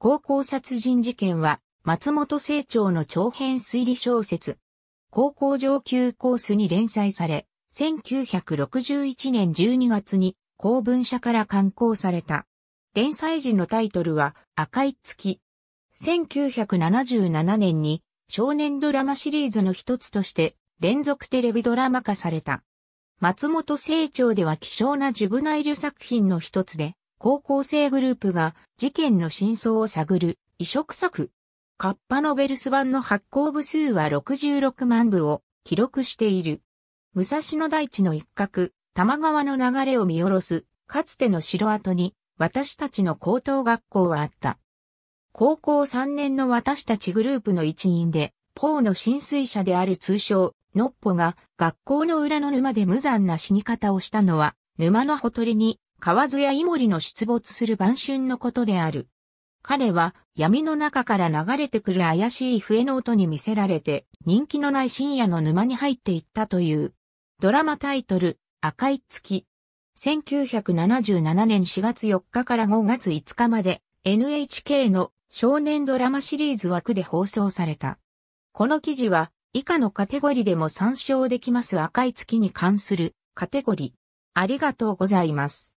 高校殺人事件は、松本清張の長編推理小説。高校上級コースに連載され、1961年12月に公文社から刊行された。連載時のタイトルは赤い月。1977年に少年ドラマシリーズの一つとして連続テレビドラマ化された。松本清張では希少なジュブナイル作品の一つで、高校生グループが事件の真相を探る移植作。カッパノベルス版の発行部数は66万部を記録している。武蔵野大地の一角、玉川の流れを見下ろす、かつての城跡に、私たちの高等学校はあった。高校3年の私たちグループの一員で、ポーの浸水者である通称、ノッポが学校の裏の沼で無残な死に方をしたのは、沼のほとりに河津やイモリの出没する晩春のことである。彼は闇の中から流れてくる怪しい笛の音に見せられて人気のない深夜の沼に入っていったという。ドラマタイトル赤い月。1977年4月4日から5月5日まで NHK の少年ドラマシリーズ枠で放送された。この記事は以下のカテゴリでも参照できます赤い月に関するカテゴリ。ありがとうございます。